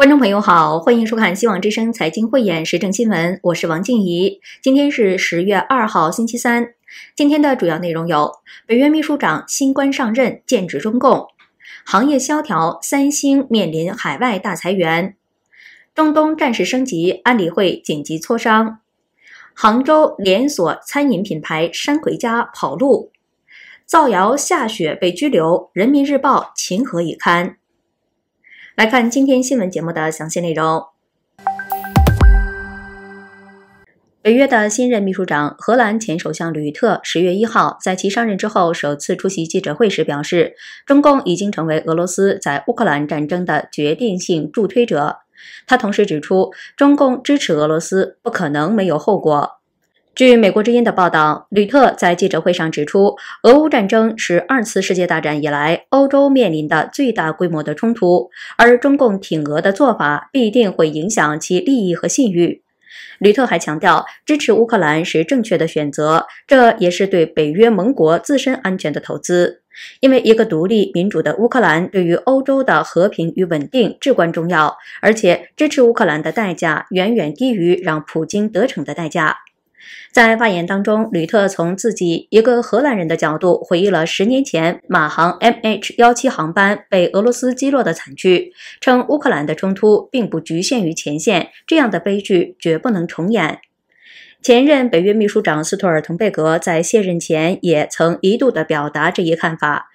观众朋友好，欢迎收看《希望之声》财经汇演时政新闻，我是王静怡。今天是十月二号，星期三。今天的主要内容有：北约秘书长新官上任，剑指中共；行业萧条，三星面临海外大裁员；中东战事升级，安理会紧急磋商；杭州连锁餐饮品牌山葵家跑路；造谣下雪被拘留，《人民日报》情何以堪。来看今天新闻节目的详细内容。北约的新任秘书长荷兰前首相吕特十月一号在其上任之后首次出席记者会时表示，中共已经成为俄罗斯在乌克兰战争的决定性助推者。他同时指出，中共支持俄罗斯不可能没有后果。据美国之音的报道，吕特在记者会上指出，俄乌战争是二次世界大战以来欧洲面临的最大规模的冲突，而中共挺俄的做法必定会影响其利益和信誉。吕特还强调，支持乌克兰是正确的选择，这也是对北约盟国自身安全的投资，因为一个独立民主的乌克兰对于欧洲的和平与稳定至关重要，而且支持乌克兰的代价远远低于让普京得逞的代价。在发言当中，吕特从自己一个荷兰人的角度回忆了十年前马航 MH 幺七航班被俄罗斯击落的惨剧，称乌克兰的冲突并不局限于前线，这样的悲剧绝不能重演。前任北约秘书长斯托尔滕贝格在卸任前也曾一度的表达这一看法。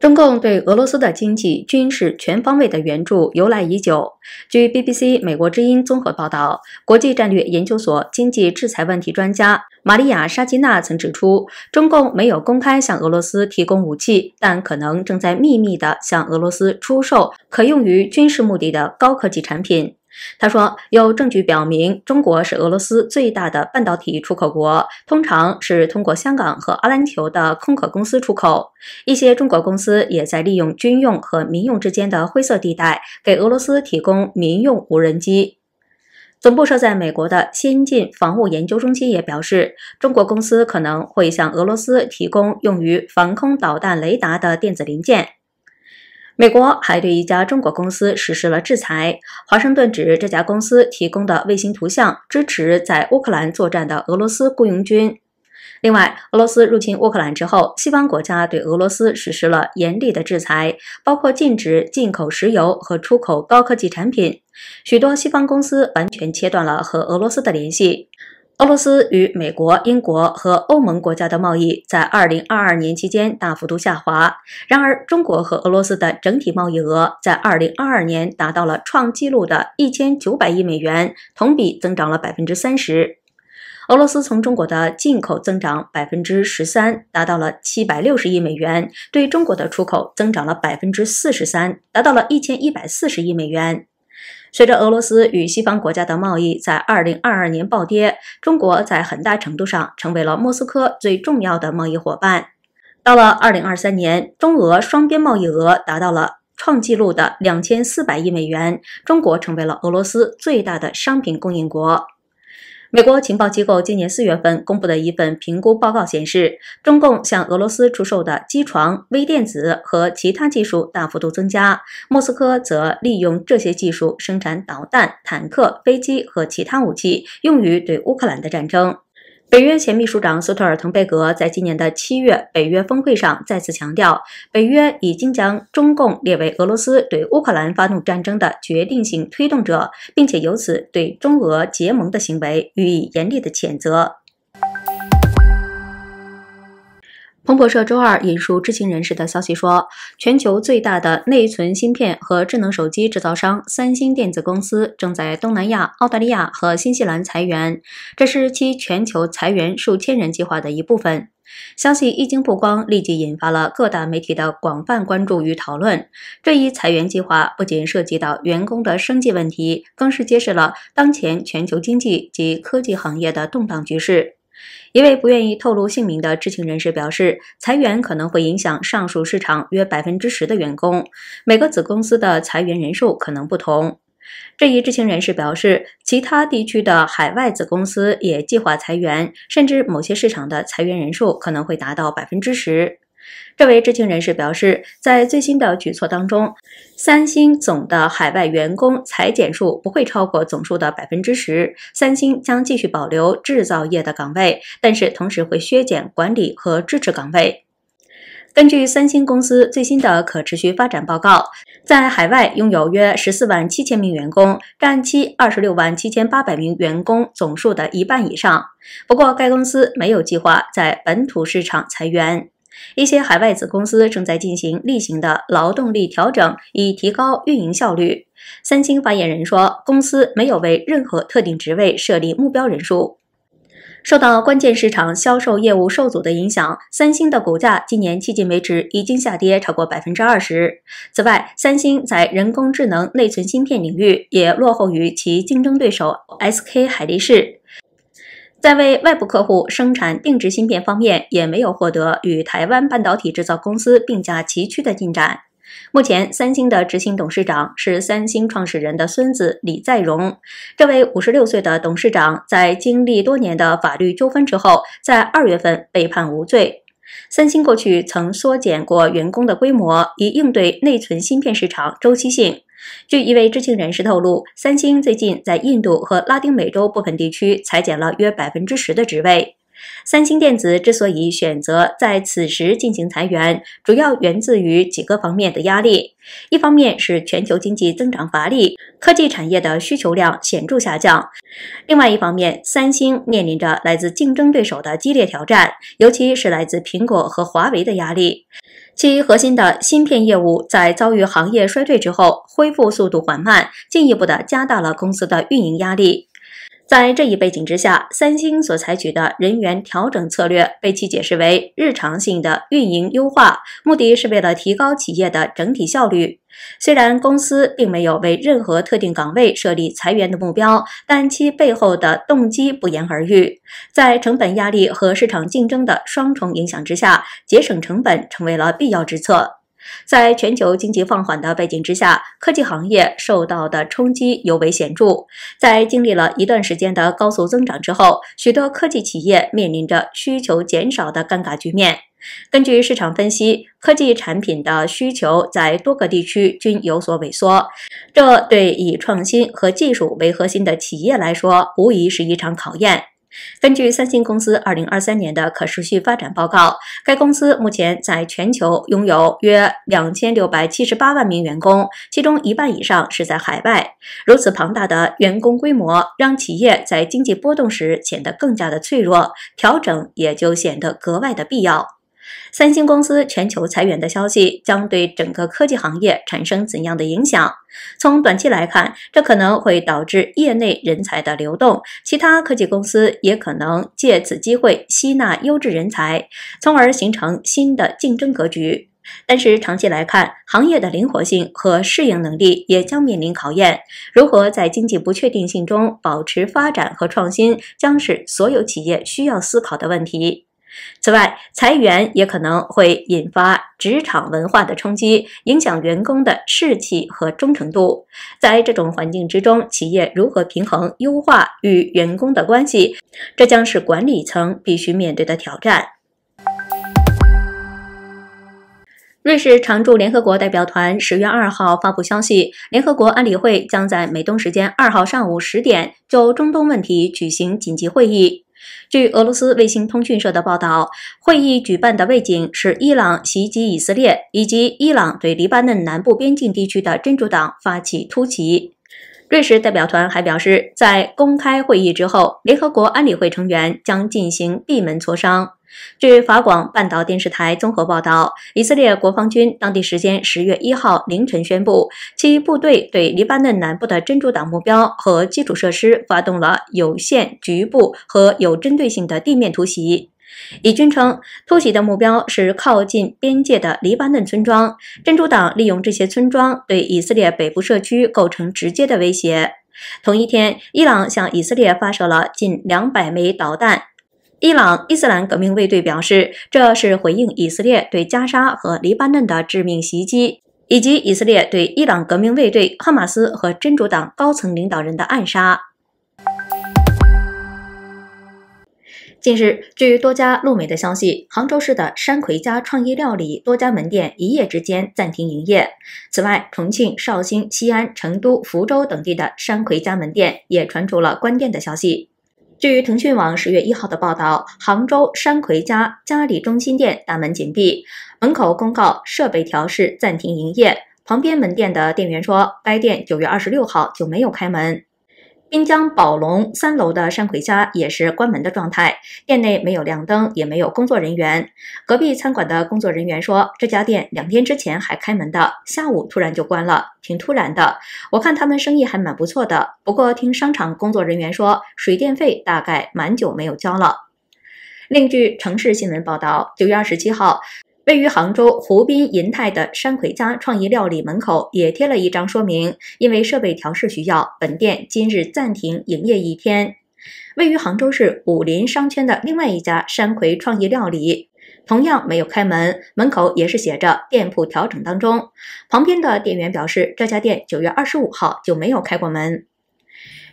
中共对俄罗斯的经济、军事全方位的援助由来已久。据 BBC《美国之音》综合报道，国际战略研究所经济制裁问题专家玛利亚·沙基娜曾指出，中共没有公开向俄罗斯提供武器，但可能正在秘密的向俄罗斯出售可用于军事目的的高科技产品。他说：“有证据表明，中国是俄罗斯最大的半导体出口国，通常是通过香港和阿联酋的空壳公司出口。一些中国公司也在利用军用和民用之间的灰色地带，给俄罗斯提供民用无人机。”总部设在美国的先进防务研究中心也表示，中国公司可能会向俄罗斯提供用于防空导弹雷达的电子零件。美国还对一家中国公司实施了制裁。华盛顿指这家公司提供的卫星图像支持在乌克兰作战的俄罗斯雇佣军。另外，俄罗斯入侵乌克兰之后，西方国家对俄罗斯实施了严厉的制裁，包括禁止进口石油和出口高科技产品。许多西方公司完全切断了和俄罗斯的联系。俄罗斯与美国、英国和欧盟国家的贸易在2022年期间大幅度下滑。然而，中国和俄罗斯的整体贸易额在2022年达到了创纪录的1900亿美元，同比增长了30%。俄罗斯从中国的进口增长13%，达到了760亿美元；对中国的出口增长了43%，达到了1140亿美元。随着俄罗斯与西方国家的贸易在二零二二年暴跌，中国在很大程度上成为了莫斯科最重要的贸易伙伴。到了二零二三年，中俄双边贸易额达到了创纪录的两千四百亿美元，中国成为了俄罗斯最大的商品供应国。美国情报机构今年四月份公布的一份评估报告显示，中共向俄罗斯出售的机床、微电子和其他技术大幅度增加。莫斯科则利用这些技术生产导弹、坦克、飞机和其他武器，用于对乌克兰的战争。北约前秘书长斯特尔滕贝格在今年的七月北约峰会上再次强调，北约已经将中共列为俄罗斯对乌克兰发动战争的决定性推动者，并且由此对中俄结盟的行为予以严厉的谴责。彭博社周二引述知情人士的消息说，全球最大的内存芯片和智能手机制造商三星电子公司正在东南亚、澳大利亚和新西兰裁员，这是其全球裁员数千人计划的一部分。消息一经曝光，立即引发了各大媒体的广泛关注与讨论。这一裁员计划不仅涉及到员工的生计问题，更是揭示了当前全球经济及科技行业的动荡局势。一位不愿意透露姓名的知情人士表示，裁员可能会影响上述市场约百分之十的员工。每个子公司的裁员人数可能不同。这一知情人士表示，其他地区的海外子公司也计划裁员，甚至某些市场的裁员人数可能会达到百分之十。这位知情人士表示，在最新的举措当中，三星总的海外员工裁减数不会超过总数的百分之十。三星将继续保留制造业的岗位，但是同时会削减管理和支持岗位。根据三星公司最新的可持续发展报告，在海外拥有约十四万七千名员工，占其二十六万七千八百名员工总数的一半以上。不过，该公司没有计划在本土市场裁员。一些海外子公司正在进行例行的劳动力调整，以提高运营效率。三星发言人说，公司没有为任何特定职位设立目标人数。受到关键市场销售业务受阻的影响，三星的股价今年迄今为止已经下跌超过百分之二十。此外，三星在人工智能内存芯片领域也落后于其竞争对手 SK 海力士。在为外部客户生产定制芯片方面，也没有获得与台湾半导体制造公司并驾齐驱的进展。目前，三星的执行董事长是三星创始人的孙子李在镕。这位五十六岁的董事长在经历多年的法律纠纷之后，在二月份被判无罪。三星过去曾缩减过员工的规模，以应对内存芯片市场周期性。据一位知情人士透露，三星最近在印度和拉丁美洲部分地区裁减了约百分之十的职位。三星电子之所以选择在此时进行裁员，主要源自于几个方面的压力。一方面，是全球经济增长乏力，科技产业的需求量显著下降；另外一方面，三星面临着来自竞争对手的激烈挑战，尤其是来自苹果和华为的压力。其核心的芯片业务在遭遇行业衰退之后，恢复速度缓慢，进一步的加大了公司的运营压力。在这一背景之下，三星所采取的人员调整策略被其解释为日常性的运营优化，目的是为了提高企业的整体效率。虽然公司并没有为任何特定岗位设立裁员的目标，但其背后的动机不言而喻。在成本压力和市场竞争的双重影响之下，节省成本成为了必要之策。在全球经济放缓的背景之下，科技行业受到的冲击尤为显著。在经历了一段时间的高速增长之后，许多科技企业面临着需求减少的尴尬局面。根据市场分析，科技产品的需求在多个地区均有所萎缩，这对以创新和技术为核心的企业来说，无疑是一场考验。根据三星公司2023年的可持续发展报告，该公司目前在全球拥有约2678万名员工，其中一半以上是在海外。如此庞大的员工规模，让企业在经济波动时显得更加的脆弱，调整也就显得格外的必要。三星公司全球裁员的消息将对整个科技行业产生怎样的影响？从短期来看，这可能会导致业内人才的流动，其他科技公司也可能借此机会吸纳优质人才，从而形成新的竞争格局。但是，长期来看，行业的灵活性和适应能力也将面临考验。如何在经济不确定性中保持发展和创新，将是所有企业需要思考的问题。此外，裁员也可能会引发职场文化的冲击，影响员工的士气和忠诚度。在这种环境之中，企业如何平衡、优化与员工的关系，这将是管理层必须面对的挑战。瑞士常驻联合国代表团十月二号发布消息，联合国安理会将在美东时间二号上午十点就中东问题举行紧急会议。据俄罗斯卫星通讯社的报道，会议举办的背景是伊朗袭击以色列，以及伊朗对黎巴嫩南部边境地区的真主党发起突袭。瑞士代表团还表示，在公开会议之后，联合国安理会成员将进行闭门磋商。据法广半岛电视台综合报道，以色列国防军当地时间十月一号凌晨宣布，其部队对黎巴嫩南部的真主党目标和基础设施发动了有限、局部和有针对性的地面突袭。以军称，突袭的目标是靠近边界的黎巴嫩村庄，真主党利用这些村庄对以色列北部社区构成直接的威胁。同一天，伊朗向以色列发射了近两百枚导弹。伊朗伊斯兰革命卫队表示，这是回应以色列对加沙和黎巴嫩的致命袭击，以及以色列对伊朗革命卫队、哈马斯和真主党高层领导人的暗杀。近日，据多家路媒的消息，杭州市的山葵家创意料理多家门店一夜之间暂停营业。此外，重庆、绍兴、西安、成都、福州等地的山葵家门店也传出了关店的消息。据腾讯网十月一号的报道，杭州山葵家嘉里中心店大门紧闭，门口公告设备调试暂停营业。旁边门店的店员说，该店九月二十六号就没有开门。滨江宝龙三楼的山葵家也是关门的状态，店内没有亮灯，也没有工作人员。隔壁餐馆的工作人员说，这家店两天之前还开门的，下午突然就关了，挺突然的。我看他们生意还蛮不错的，不过听商场工作人员说，水电费大概蛮久没有交了。另据城市新闻报道，九月二十七号。位于杭州湖滨银泰的山葵家创意料理门口也贴了一张说明，因为设备调试需要，本店今日暂停营业一天。位于杭州市武林商圈的另外一家山葵创意料理同样没有开门，门口也是写着“店铺调整当中”。旁边的店员表示，这家店九月二十五号就没有开过门。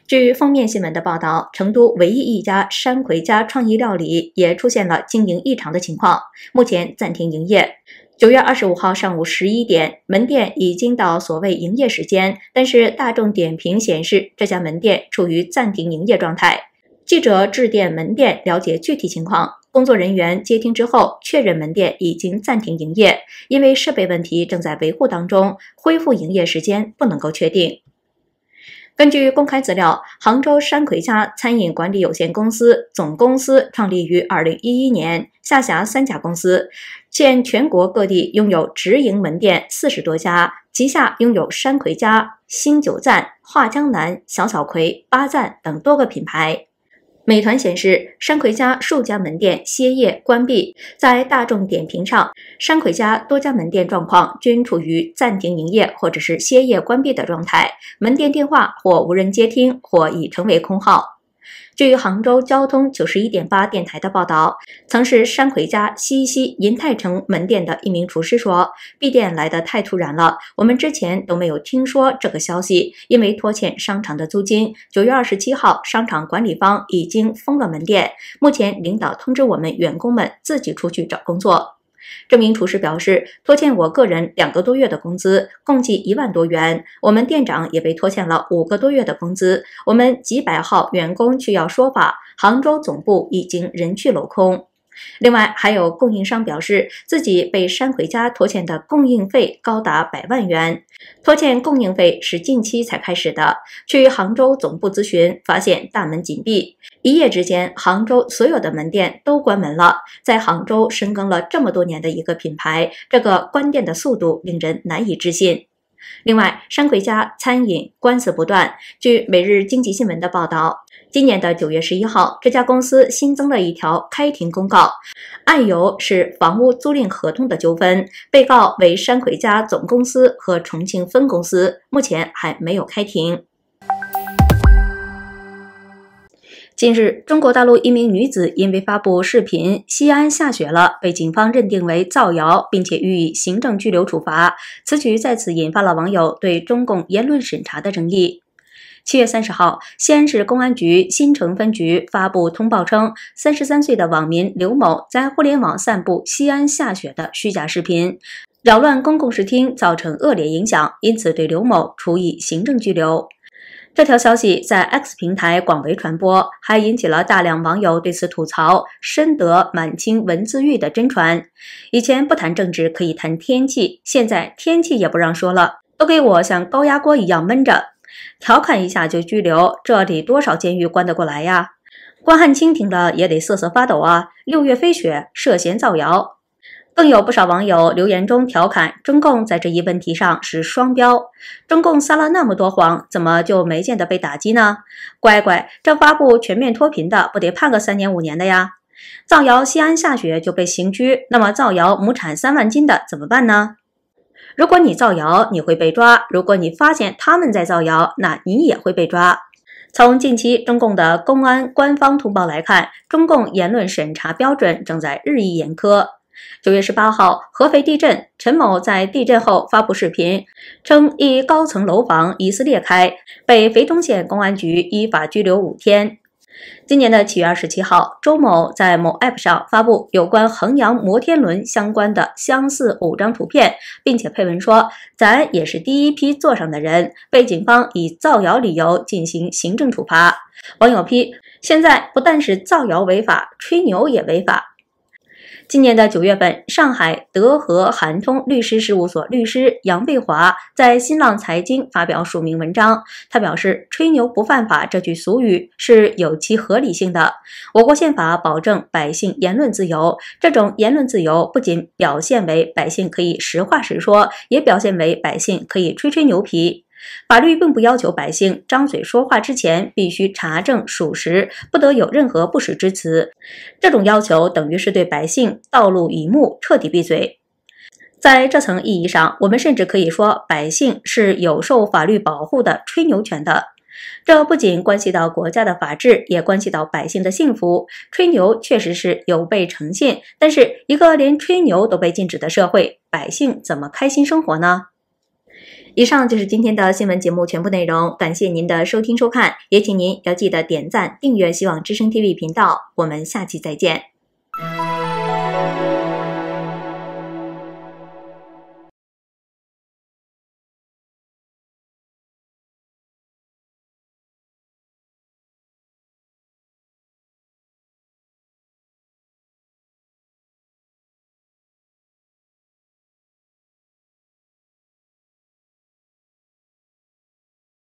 据封面新闻的报道，成都唯一一家山葵家创意料理也出现了经营异常的情况，目前暂停营业。九月二十五号上午十一点，门店已经到所谓营业时间，但是大众点评显示这家门店处于暂停营业状态。记者致电门店了解具体情况，工作人员接听之后确认门店已经暂停营业，因为设备问题正在维护当中，恢复营业时间不能够确定。根据公开资料，杭州山葵家餐饮管理有限公司总公司创立于二零一一年，下辖三家公司，现全国各地拥有直营门店四十多家，旗下拥有山葵家、新九赞、画江南、小草葵、八赞等多个品牌。美团显示，山葵家数家门店歇业关闭。在大众点评上，山葵家多家门店状况均处于暂停营业或者是歇业关闭的状态，门店电话或无人接听，或已成为空号。据于杭州交通九十一点八电台的报道，曾是山葵家西溪银泰城门店的一名厨师说：“闭店来得太突然了，我们之前都没有听说这个消息，因为拖欠商场的租金。九月二十七号，商场管理方已经封了门店，目前领导通知我们员工们自己出去找工作。”这名厨师表示，拖欠我个人两个多月的工资，共计一万多元。我们店长也被拖欠了五个多月的工资。我们几百号员工去要说法，杭州总部已经人去楼空。另外，还有供应商表示，自己被山葵家拖欠的供应费高达百万元，拖欠供应费是近期才开始的。去杭州总部咨询，发现大门紧闭。一夜之间，杭州所有的门店都关门了。在杭州深耕了这么多年的一个品牌，这个关店的速度令人难以置信。另外，山葵家餐饮官司不断。据《每日经济新闻》的报道，今年的九月十一号，这家公司新增了一条开庭公告，案由是房屋租赁合同的纠纷，被告为山葵家总公司和重庆分公司，目前还没有开庭。近日，中国大陆一名女子因为发布视频“西安下雪了”，被警方认定为造谣，并且予以行政拘留处罚。此举再次引发了网友对中共言论审查的争议。七月三十号，西安市公安局新城分局发布通报称，三十三岁的网民刘某在互联网散布西安下雪的虚假视频，扰乱公共视听，造成恶劣影响，因此对刘某处以行政拘留。这条消息在 X 平台广为传播，还引起了大量网友对此吐槽，深得满清文字狱的真传。以前不谈政治可以谈天气，现在天气也不让说了，都给我像高压锅一样闷着。调侃一下就拘留，这得多少监狱关得过来呀？关汉卿听了也得瑟瑟发抖啊！六月飞雪，涉嫌造谣。更有不少网友留言中调侃：“中共在这一问题上是双标，中共撒了那么多谎，怎么就没见得被打击呢？”乖乖，这发布全面脱贫的不得判个三年五年的呀？造谣西安下雪就被刑拘，那么造谣亩产三万斤的怎么办呢？如果你造谣，你会被抓；如果你发现他们在造谣，那你也会被抓。从近期中共的公安官方通报来看，中共言论审查标准正在日益严苛。九月十八号，合肥地震，陈某在地震后发布视频，称一高层楼房疑似裂开，被肥东县公安局依法拘留五天。今年的七月二十七号，周某在某 App 上发布有关衡阳摩天轮相关的相似五张图片，并且配文说：“咱也是第一批坐上的人。”被警方以造谣理由进行行政处罚。网友批：现在不但是造谣违法，吹牛也违法。今年的九月份，上海德和韩通律师事务所律师杨卫华在新浪财经发表署名文章，他表示：“吹牛不犯法”这句俗语是有其合理性的。我国宪法保证百姓言论自由，这种言论自由不仅表现为百姓可以实话实说，也表现为百姓可以吹吹牛皮。法律并不要求百姓张嘴说话之前必须查证属实，不得有任何不实之词。这种要求等于是对百姓“道路以目”，彻底闭嘴。在这层意义上，我们甚至可以说，百姓是有受法律保护的“吹牛权”的。这不仅关系到国家的法治，也关系到百姓的幸福。吹牛确实是有被诚信，但是一个连吹牛都被禁止的社会，百姓怎么开心生活呢？以上就是今天的新闻节目全部内容，感谢您的收听收看，也请您要记得点赞、订阅希望之声 TV 频道，我们下期再见。